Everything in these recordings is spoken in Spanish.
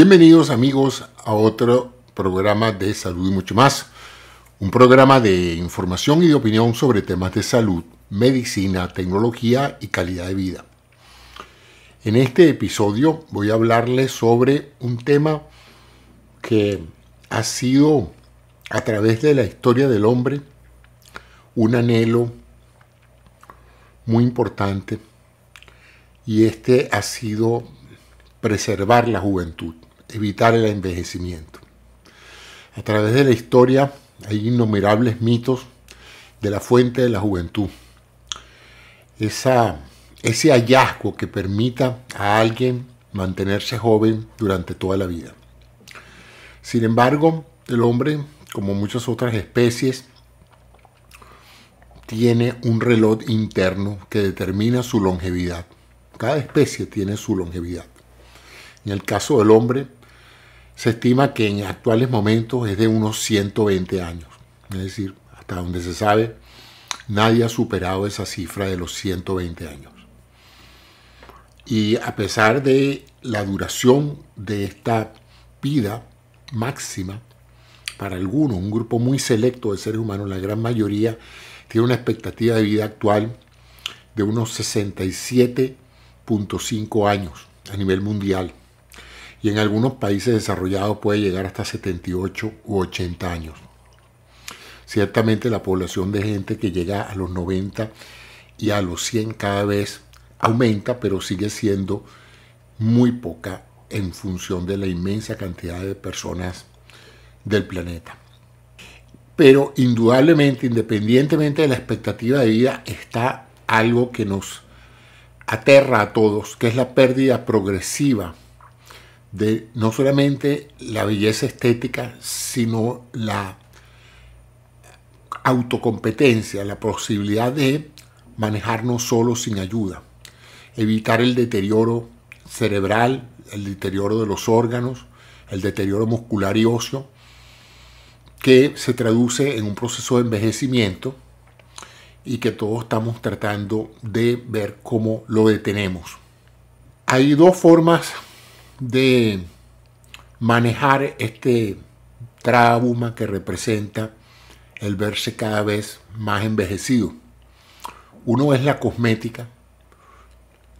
Bienvenidos amigos a otro programa de Salud y mucho más. Un programa de información y de opinión sobre temas de salud, medicina, tecnología y calidad de vida. En este episodio voy a hablarles sobre un tema que ha sido a través de la historia del hombre un anhelo muy importante y este ha sido preservar la juventud evitar el envejecimiento. A través de la historia hay innumerables mitos de la fuente de la juventud. ese hallazgo que permita a alguien mantenerse joven durante toda la vida. Sin embargo, el hombre, como muchas otras especies, tiene un reloj interno que determina su longevidad. Cada especie tiene su longevidad. En el caso del hombre, se estima que en actuales momentos es de unos 120 años. Es decir, hasta donde se sabe, nadie ha superado esa cifra de los 120 años. Y a pesar de la duración de esta vida máxima, para algunos, un grupo muy selecto de seres humanos, la gran mayoría, tiene una expectativa de vida actual de unos 67.5 años a nivel mundial y en algunos países desarrollados puede llegar hasta 78 u 80 años. Ciertamente la población de gente que llega a los 90 y a los 100 cada vez aumenta, pero sigue siendo muy poca en función de la inmensa cantidad de personas del planeta. Pero indudablemente, independientemente de la expectativa de vida, está algo que nos aterra a todos, que es la pérdida progresiva de no solamente la belleza estética, sino la autocompetencia, la posibilidad de manejarnos solo sin ayuda, evitar el deterioro cerebral, el deterioro de los órganos, el deterioro muscular y óseo, que se traduce en un proceso de envejecimiento y que todos estamos tratando de ver cómo lo detenemos. Hay dos formas de manejar este trauma que representa el verse cada vez más envejecido. Uno es la cosmética,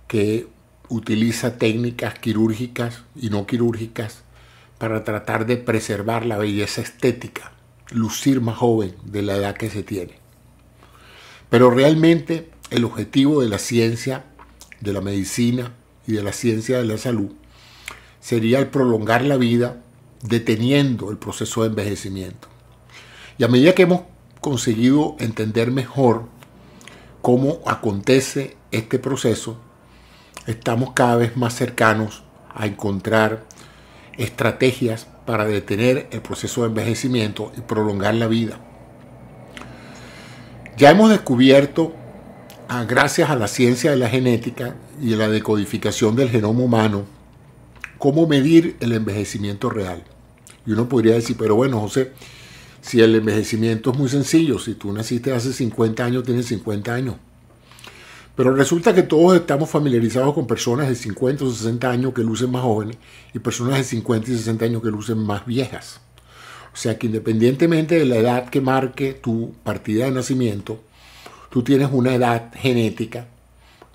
que utiliza técnicas quirúrgicas y no quirúrgicas para tratar de preservar la belleza estética, lucir más joven de la edad que se tiene. Pero realmente el objetivo de la ciencia, de la medicina y de la ciencia de la salud sería el prolongar la vida deteniendo el proceso de envejecimiento. Y a medida que hemos conseguido entender mejor cómo acontece este proceso, estamos cada vez más cercanos a encontrar estrategias para detener el proceso de envejecimiento y prolongar la vida. Ya hemos descubierto, ah, gracias a la ciencia de la genética y la decodificación del genoma humano, cómo medir el envejecimiento real. Y uno podría decir, pero bueno, José, si el envejecimiento es muy sencillo, si tú naciste hace 50 años, tienes 50 años. Pero resulta que todos estamos familiarizados con personas de 50 o 60 años que lucen más jóvenes y personas de 50 y 60 años que lucen más viejas. O sea que independientemente de la edad que marque tu partida de nacimiento, tú tienes una edad genética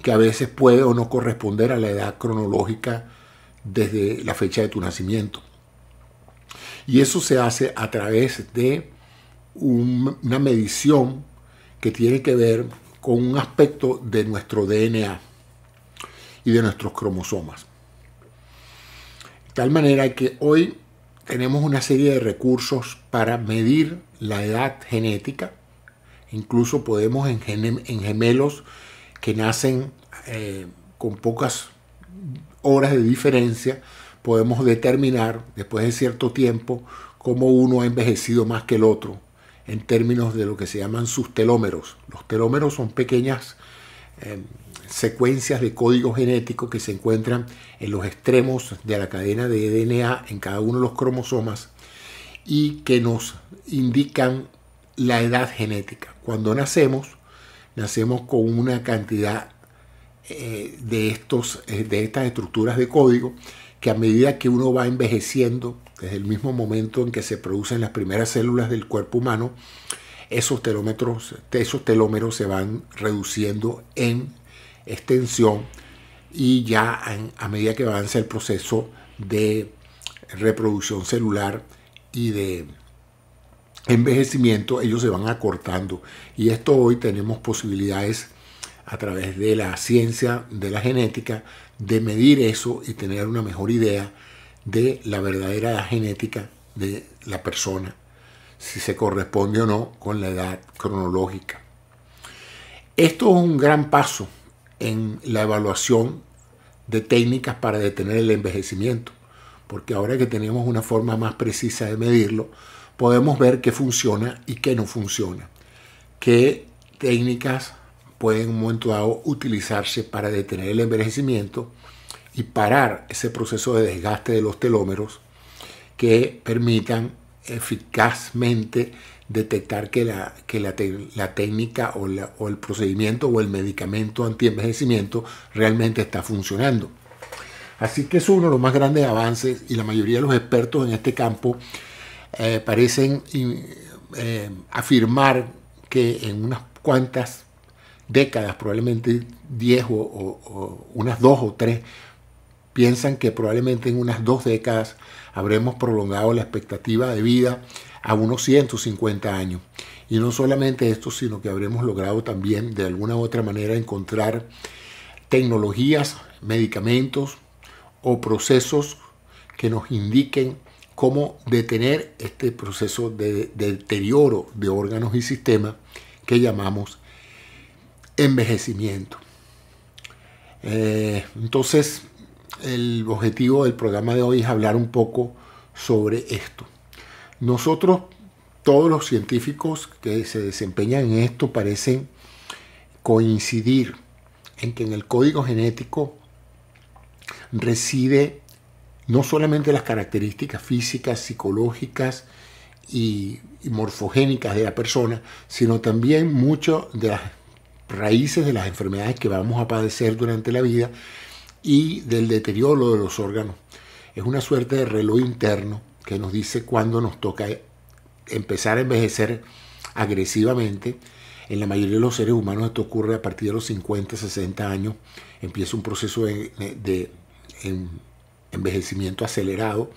que a veces puede o no corresponder a la edad cronológica desde la fecha de tu nacimiento. Y eso se hace a través de una medición que tiene que ver con un aspecto de nuestro DNA y de nuestros cromosomas. De tal manera que hoy tenemos una serie de recursos para medir la edad genética. Incluso podemos en, gemelos que nacen eh, con pocas horas de diferencia, podemos determinar después de cierto tiempo cómo uno ha envejecido más que el otro en términos de lo que se llaman sus telómeros. Los telómeros son pequeñas eh, secuencias de código genético que se encuentran en los extremos de la cadena de DNA en cada uno de los cromosomas y que nos indican la edad genética. Cuando nacemos, nacemos con una cantidad eh, de, estos, eh, de estas estructuras de código que a medida que uno va envejeciendo, desde el mismo momento en que se producen las primeras células del cuerpo humano, esos, esos telómeros se van reduciendo en extensión y ya a medida que avanza el proceso de reproducción celular y de envejecimiento, ellos se van acortando. Y esto hoy tenemos posibilidades a través de la ciencia de la genética, de medir eso y tener una mejor idea de la verdadera genética de la persona, si se corresponde o no con la edad cronológica. Esto es un gran paso en la evaluación de técnicas para detener el envejecimiento, porque ahora que tenemos una forma más precisa de medirlo, podemos ver qué funciona y qué no funciona, qué técnicas pueden en un momento dado utilizarse para detener el envejecimiento y parar ese proceso de desgaste de los telómeros que permitan eficazmente detectar que la, que la, técnica o, el procedimiento o el medicamento anti-envejecimiento realmente está funcionando. Así que es uno de los más grandes avances y la mayoría de los expertos en este campo eh, parecen eh, afirmar que en unas cuantas décadas, probablemente 10 o, unas 2 o 3, piensan que probablemente en unas dos décadas habremos prolongado la expectativa de vida a unos 150 años. Y no solamente esto, sino que habremos logrado también de alguna u otra manera encontrar tecnologías, medicamentos o procesos que nos indiquen cómo detener este proceso de deterioro de órganos y sistemas que llamamos envejecimiento. Eh, entonces, el objetivo del programa de hoy es hablar un poco sobre esto. Nosotros, todos los científicos que se desempeñan en esto, parecen coincidir en que en el código genético reside no solamente las características físicas, psicológicas y, morfogénicas de la persona, sino también muchas de las raíces de las enfermedades que vamos a padecer durante la vida y del deterioro de los órganos. Es una suerte de reloj interno que nos dice cuándo nos toca empezar a envejecer agresivamente. En la mayoría de los seres humanos esto ocurre a partir de los 50, 60 años. Empieza un proceso de, de envejecimiento acelerado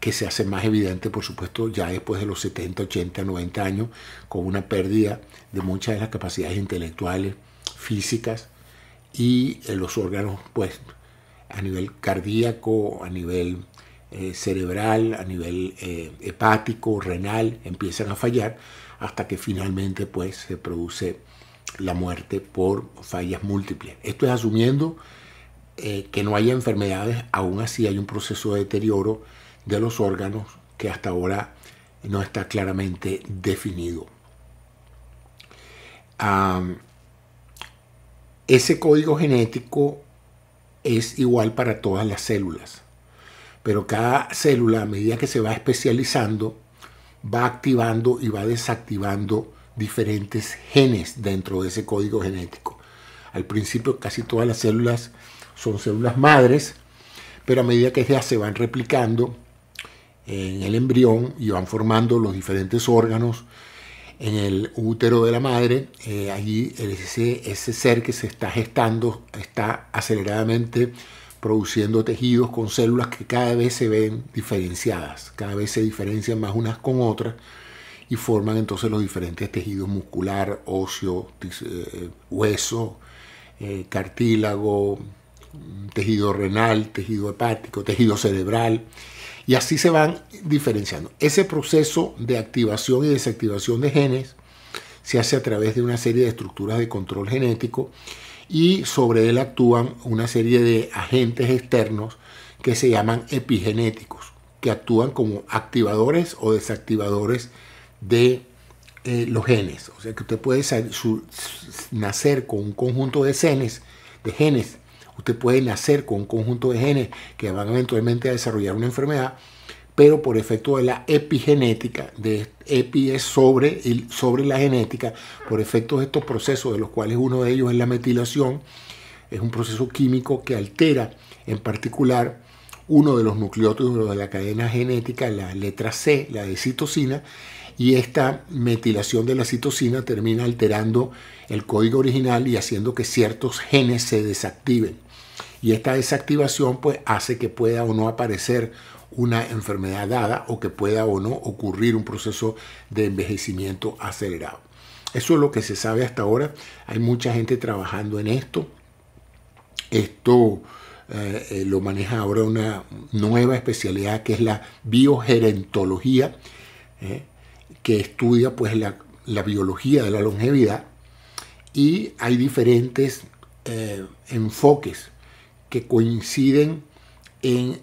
que se hace más evidente, por supuesto, ya después de los 70, 80, 90 años, con una pérdida de muchas de las capacidades intelectuales, físicas y eh, los órganos, pues, a nivel cardíaco, a nivel eh, cerebral, a nivel eh, hepático, renal, empiezan a fallar hasta que finalmente, pues, se produce la muerte por fallas múltiples. Esto es asumiendo eh, que no haya enfermedades, aún así hay un proceso de deterioro de los órganos que hasta ahora no está claramente definido. ese código genético es igual para todas las células, pero cada célula a medida que se va especializando va activando y va desactivando diferentes genes dentro de ese código genético. Al principio casi todas las células son células madres, pero a medida que ya se van replicando en el embrión y van formando los diferentes órganos en el útero de la madre, eh, allí ese, ser que se está gestando está aceleradamente produciendo tejidos con células que cada vez se ven diferenciadas, cada vez se diferencian más unas con otras y forman entonces los diferentes tejidos muscular, óseo, eh, hueso, eh, cartílago, tejido renal, tejido hepático, tejido cerebral, y así se van diferenciando. Ese proceso de activación y desactivación de genes se hace a través de una serie de estructuras de control genético y sobre él actúan una serie de agentes externos que se llaman epigenéticos, que actúan como activadores o desactivadores de eh, los genes. O sea que usted puede nacer con un conjunto de genes, de genes Usted puede nacer con un conjunto de genes que van eventualmente a desarrollar una enfermedad, pero por efecto de la epigenética, de epi es sobre, sobre la genética, por efecto de estos procesos, de los cuales uno de ellos es la metilación, es un proceso químico que altera en particular uno de los nucleótidos de la cadena genética, la letra C, la de citosina, y esta metilación de la citosina termina alterando el código original y haciendo que ciertos genes se desactiven. Y esta desactivación pues hace que pueda o no aparecer una enfermedad dada o que pueda o no ocurrir un proceso de envejecimiento acelerado. Eso es lo que se sabe hasta ahora. Hay mucha gente trabajando en esto. Esto eh, eh, lo maneja ahora una nueva especialidad que es la biogerentología. Eh, que estudia pues la, biología de la longevidad y hay diferentes eh, enfoques que coinciden en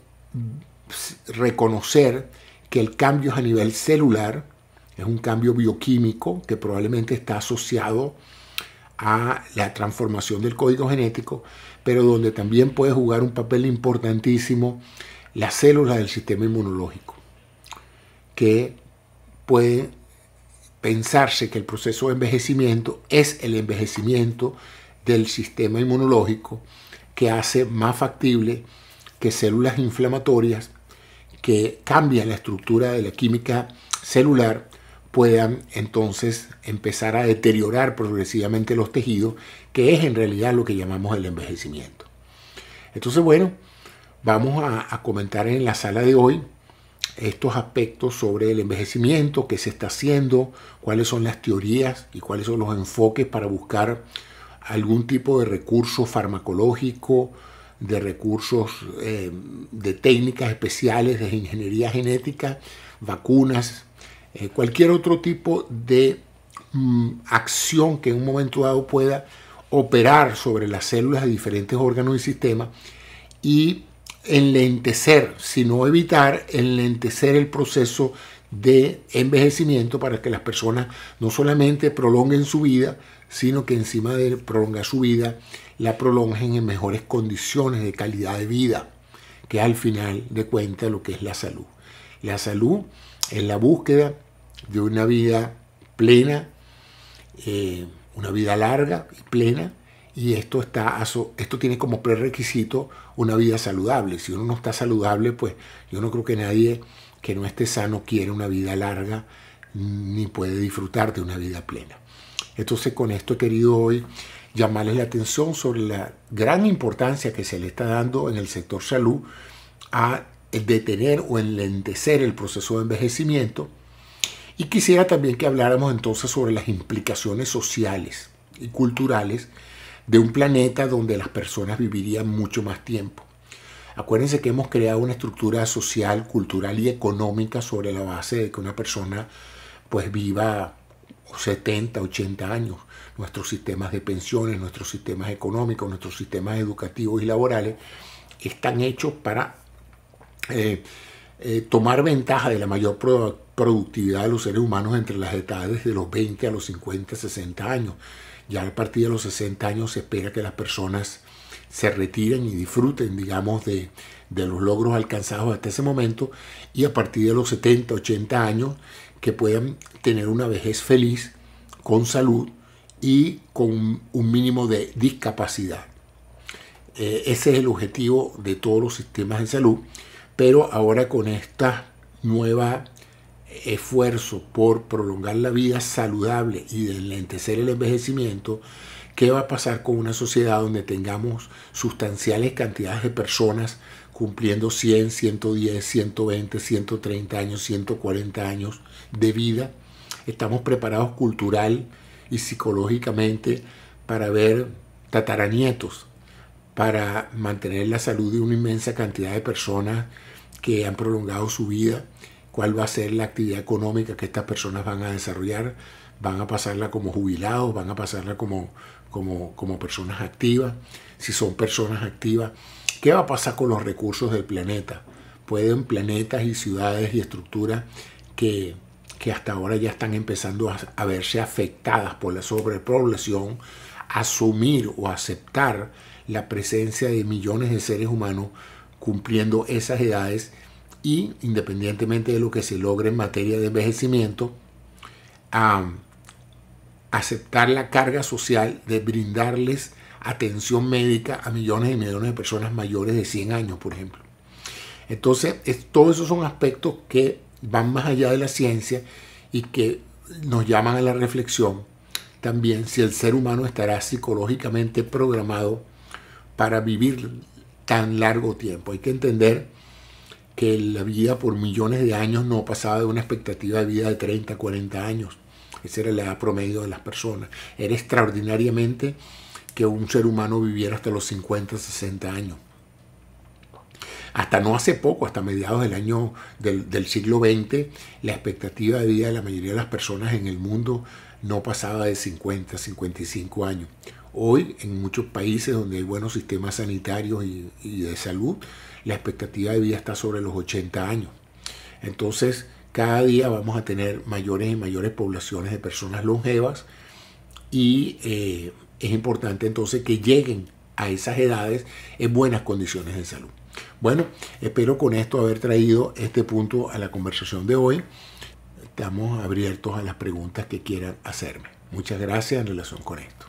reconocer que el cambio es a nivel celular, es un cambio bioquímico que probablemente está asociado a la transformación del código genético, pero donde también puede jugar un papel importantísimo la célula del sistema inmunológico, que puede pensarse que el proceso de envejecimiento es el envejecimiento del sistema inmunológico que hace más factible que células inflamatorias que cambian la estructura de la química celular puedan entonces empezar a deteriorar progresivamente los tejidos, que es en realidad lo que llamamos el envejecimiento. Entonces, bueno, vamos a, comentar en la sala de hoy estos aspectos sobre el envejecimiento, qué se está haciendo, cuáles son las teorías y cuáles son los enfoques para buscar algún tipo de recurso farmacológico, de recursos, eh, de técnicas especiales de ingeniería genética, vacunas, eh, cualquier otro tipo de mm, acción que en un momento dado pueda operar sobre las células de diferentes órganos y sistemas y enlentecer, sino evitar enlentecer el proceso de envejecimiento para que las personas no solamente prolonguen su vida, sino que encima de prolongar su vida, la prolonguen en mejores condiciones de calidad de vida, que al final de cuentas lo que es la salud. La salud es la búsqueda de una vida plena, eh, una vida larga y plena, y esto, está, esto tiene como prerequisito una vida saludable. Si uno no está saludable, pues yo no creo que nadie que no esté sano quiere una vida larga ni puede disfrutar de una vida plena. Entonces con esto he querido hoy llamarles la atención sobre la gran importancia que se le está dando en el sector salud a detener o enlentecer el proceso de envejecimiento. Y quisiera también que habláramos entonces sobre las implicaciones sociales y culturales de un planeta donde las personas vivirían mucho más tiempo. Acuérdense que hemos creado una estructura social, cultural y económica sobre la base de que una persona pues viva 70, 80 años. Nuestros sistemas de pensiones, nuestros sistemas económicos, nuestros sistemas educativos y laborales están hechos para eh, eh, tomar ventaja de la mayor productividad de los seres humanos entre las edades de los 20 a los 50, 60 años. Ya a partir de los 60 años se espera que las personas se retiren y disfruten, digamos, de, los logros alcanzados hasta ese momento y a partir de los 70, 80 años que puedan tener una vejez feliz, con salud y con un mínimo de discapacidad. Eh, ese es el objetivo de todos los sistemas de salud, pero ahora con esta nueva esfuerzo por prolongar la vida saludable y de el envejecimiento, ¿qué va a pasar con una sociedad donde tengamos sustanciales cantidades de personas cumpliendo 100, 110, 120, 130 años, 140 años de vida? ¿Estamos preparados cultural y psicológicamente para ver tataranietos, para mantener la salud de una inmensa cantidad de personas que han prolongado su vida? cuál va a ser la actividad económica que estas personas van a desarrollar, van a pasarla como jubilados, van a pasarla como, como, personas activas, si son personas activas, qué va a pasar con los recursos del planeta. Pueden planetas y ciudades y estructuras que, hasta ahora ya están empezando a, a verse afectadas por la sobrepoblación, asumir o aceptar la presencia de millones de seres humanos cumpliendo esas edades y independientemente de lo que se logre en materia de envejecimiento, aceptar la carga social de brindarles atención médica a millones y millones de personas mayores de 100 años, por ejemplo. Entonces, todos esos son aspectos que van más allá de la ciencia y que nos llaman a la reflexión también si el ser humano estará psicológicamente programado para vivir tan largo tiempo. Hay que entender que la vida por millones de años no pasaba de una expectativa de vida de 30, 40 años. Esa era la edad promedio de las personas. Era extraordinariamente que un ser humano viviera hasta los 50, 60 años. Hasta no hace poco, hasta mediados del año del, siglo XX, la expectativa de vida de la mayoría de las personas en el mundo no pasaba de 50, 55 años. Hoy en muchos países donde hay buenos sistemas sanitarios y, de salud, la expectativa de vida está sobre los 80 años. Entonces, cada día vamos a tener mayores y mayores poblaciones de personas longevas y eh, es importante entonces que lleguen a esas edades en buenas condiciones de salud. Bueno, espero con esto haber traído este punto a la conversación de hoy. Estamos abiertos a las preguntas que quieran hacerme. Muchas gracias en relación con esto.